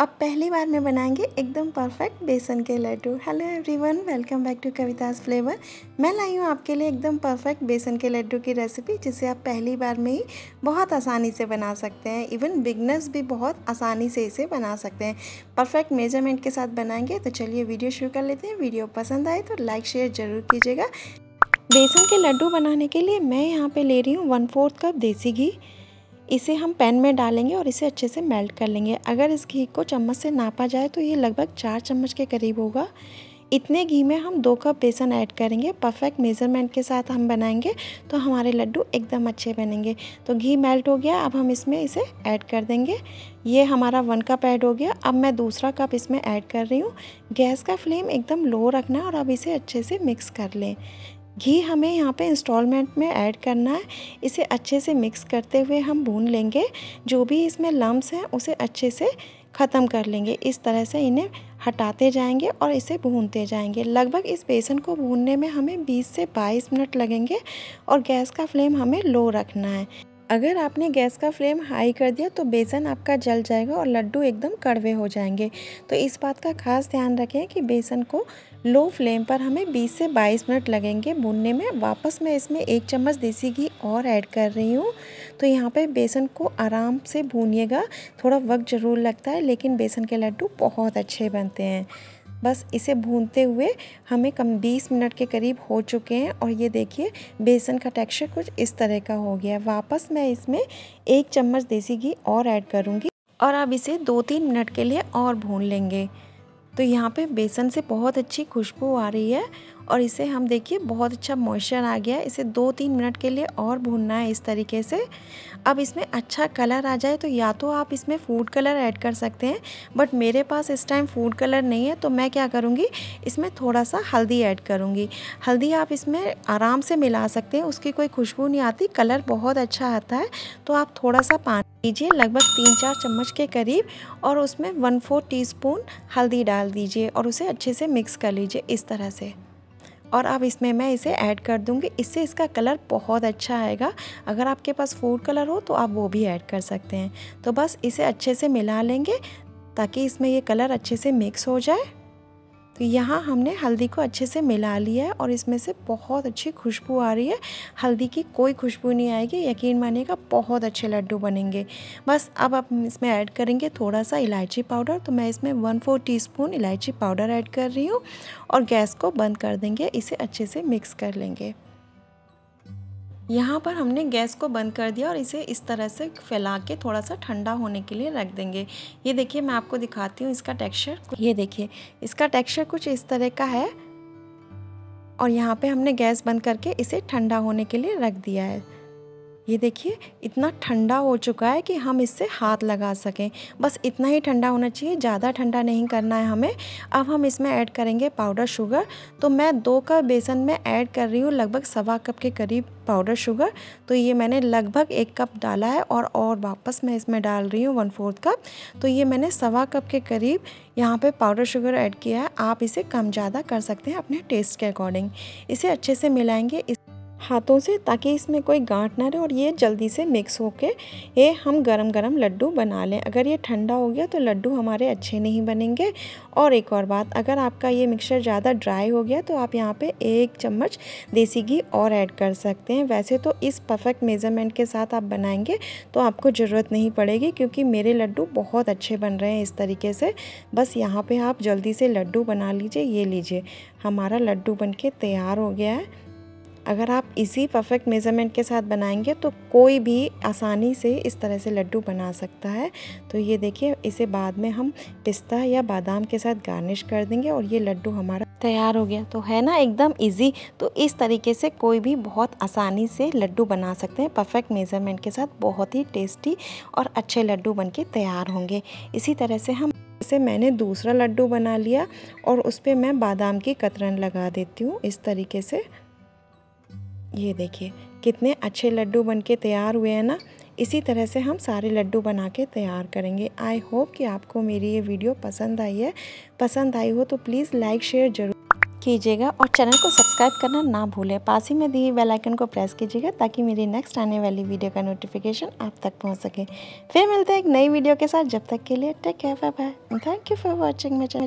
अब पहली बार में बनाएंगे एकदम परफेक्ट बेसन के लड्डू hello everyone welcome back to Kavita's flavour मैं लाई हूँ आपके लिए एकदम परफेक्ट बेसन के लड्डू की रेसिपी जिसे आप पहली बार में ही बहुत आसानी से बना सकते हैं इवन बिगनर्स भी बहुत आसानी से इसे बना सकते हैं परफेक्ट मेजरमेंट के साथ बनाएंगे तो चलिए वीडियो शुरू कर लेते हैं वीडियो पसंद आए तो लाइक शेयर ज़रूर कीजिएगा बेसन के लड्डू बनाने के लिए मैं यहाँ पर ले रही हूँ वन फोर्थ कप देसी घी इसे हम पैन में डालेंगे और इसे अच्छे से मेल्ट कर लेंगे अगर इस घी को चम्मच से नापा जाए तो ये लगभग चार चम्मच के करीब होगा इतने घी में हम दो कप बेसन ऐड करेंगे परफेक्ट मेज़रमेंट के साथ हम बनाएंगे तो हमारे लड्डू एकदम अच्छे बनेंगे तो घी मेल्ट हो गया अब हम इसमें इसे ऐड कर देंगे ये हमारा वन कप ऐड हो गया अब मैं दूसरा कप इसमें ऐड कर रही हूँ गैस का फ्लेम एकदम लो रखना है और अब इसे अच्छे से मिक्स कर लें घी हमें यहाँ पे इंस्टॉलमेंट में ऐड करना है इसे अच्छे से मिक्स करते हुए हम भून लेंगे जो भी इसमें लम्ब्स हैं उसे अच्छे से ख़त्म कर लेंगे इस तरह से इन्हें हटाते जाएंगे और इसे भूनते जाएंगे लगभग इस बेसन को भूनने में हमें 20 से 22 मिनट लगेंगे और गैस का फ्लेम हमें लो रखना है अगर आपने गैस का फ्लेम हाई कर दिया तो बेसन आपका जल जाएगा और लड्डू एकदम कड़वे हो जाएंगे तो इस बात का खास ध्यान रखें कि बेसन को लो फ्लेम पर हमें 20 से 22 मिनट लगेंगे भुनने में वापस मैं इसमें एक चम्मच देसी घी और ऐड कर रही हूँ तो यहाँ पे बेसन को आराम से भूनिएगा थोड़ा वक्त ज़रूर लगता है लेकिन बेसन के लड्डू बहुत अच्छे बनते हैं बस इसे भूनते हुए हमें कम 20 मिनट के करीब हो चुके हैं और ये देखिए बेसन का टेक्सचर कुछ इस तरह का हो गया वापस मैं इसमें एक चम्मच देसी घी और ऐड करूँगी और अब इसे दो तीन मिनट के लिए और भून लेंगे तो यहाँ पे बेसन से बहुत अच्छी खुशबू आ रही है और इसे हम देखिए बहुत अच्छा मॉइस्चर आ गया इसे दो तीन मिनट के लिए और भूनना है इस तरीके से अब इसमें अच्छा कलर आ जाए तो या तो आप इसमें फूड कलर ऐड कर सकते हैं बट मेरे पास इस टाइम फूड कलर नहीं है तो मैं क्या करूँगी इसमें थोड़ा सा हल्दी ऐड करूँगी हल्दी आप इसमें आराम से मिला सकते हैं उसकी कोई खुशबू नहीं आती कलर बहुत अच्छा आता है तो आप थोड़ा सा पानी लीजिए लगभग तीन चार चम्मच के करीब और उसमें वन फोर टीस्पून हल्दी डाल दीजिए और उसे अच्छे से मिक्स कर लीजिए इस तरह से और अब इसमें मैं इसे ऐड कर दूँगी इससे इसका कलर बहुत अच्छा आएगा अगर आपके पास फूड कलर हो तो आप वो भी ऐड कर सकते हैं तो बस इसे अच्छे से मिला लेंगे ताकि इसमें ये कलर अच्छे से मिक्स हो जाए तो यहाँ हमने हल्दी को अच्छे से मिला लिया है और इसमें से बहुत अच्छी खुशबू आ रही है हल्दी की कोई खुशबू नहीं आएगी यकीन मानिएगा बहुत अच्छे लड्डू बनेंगे बस अब आप इसमें ऐड करेंगे थोड़ा सा इलायची पाउडर तो मैं इसमें वन फोर टी इलायची पाउडर ऐड कर रही हूँ और गैस को बंद कर देंगे इसे अच्छे से मिक्स कर लेंगे यहाँ पर हमने गैस को बंद कर दिया और इसे इस तरह से फैला के थोड़ा सा ठंडा होने के लिए रख देंगे ये देखिए मैं आपको दिखाती हूँ इसका टेक्सचर ये देखिए इसका टेक्सचर कुछ इस तरह का है और यहाँ पे हमने गैस बंद करके इसे ठंडा होने के लिए रख दिया है ये देखिए इतना ठंडा हो चुका है कि हम इससे हाथ लगा सकें बस इतना ही ठंडा होना चाहिए ज़्यादा ठंडा नहीं करना है हमें अब हम इसमें ऐड करेंगे पाउडर शुगर तो मैं दो कप बेसन में ऐड कर रही हूँ लगभग सवा कप के करीब पाउडर शुगर तो ये मैंने लगभग एक कप डाला है और और वापस मैं इसमें डाल रही हूँ वन फोर्थ कप तो ये मैंने सवा कप के करीब यहाँ पे पाउडर शुगर ऐड किया है आप इसे कम ज़्यादा कर सकते हैं अपने टेस्ट के अकॉर्डिंग इसे अच्छे से मिलाएंगे इस हाथों से ताकि इसमें कोई गांठ ना रहे और ये जल्दी से मिक्स होके ये हम गरम गरम लड्डू बना लें अगर ये ठंडा हो गया तो लड्डू हमारे अच्छे नहीं बनेंगे और एक और बात अगर आपका ये मिक्सचर ज़्यादा ड्राई हो गया तो आप यहाँ पे एक चम्मच देसी घी और ऐड कर सकते हैं वैसे तो इस परफेक्ट मेज़रमेंट के साथ आप बनाएंगे तो आपको ज़रूरत नहीं पड़ेगी क्योंकि मेरे लड्डू बहुत अच्छे बन रहे हैं इस तरीके से बस यहाँ पर आप जल्दी से लड्डू बना लीजिए ये लीजिए हमारा लड्डू बन के तैयार हो गया है अगर आप इसी परफेक्ट मेज़रमेंट के साथ बनाएंगे तो कोई भी आसानी से इस तरह से लड्डू बना सकता है तो ये देखिए इसे बाद में हम पिस्ता या बादाम के साथ गार्निश कर देंगे और ये लड्डू हमारा तैयार हो गया तो है ना एकदम इजी तो इस तरीके से कोई भी बहुत आसानी से लड्डू बना सकते हैं परफेक्ट मेज़रमेंट के साथ बहुत ही टेस्टी और अच्छे लड्डू बन के तैयार होंगे इसी तरह से हम से मैंने दूसरा लड्डू बना लिया और उस पर मैं बादाम की कतरन लगा देती हूँ इस तरीके से ये देखिए कितने अच्छे लड्डू बन के तैयार हुए हैं ना इसी तरह से हम सारे लड्डू बना के तैयार करेंगे आई होप कि आपको मेरी ये वीडियो पसंद आई है पसंद आई हो तो प्लीज़ लाइक शेयर जरूर कीजिएगा और चैनल को सब्सक्राइब करना ना भूलें पास ही में दिए बेल आइकन को प्रेस कीजिएगा ताकि मेरी नेक्स्ट आने वाली वीडियो का नोटिफिकेशन आप तक पहुंच सके फिर मिलते हैं एक नई वीडियो के साथ जब तक के लिए take care bye bye thank you for watching my channel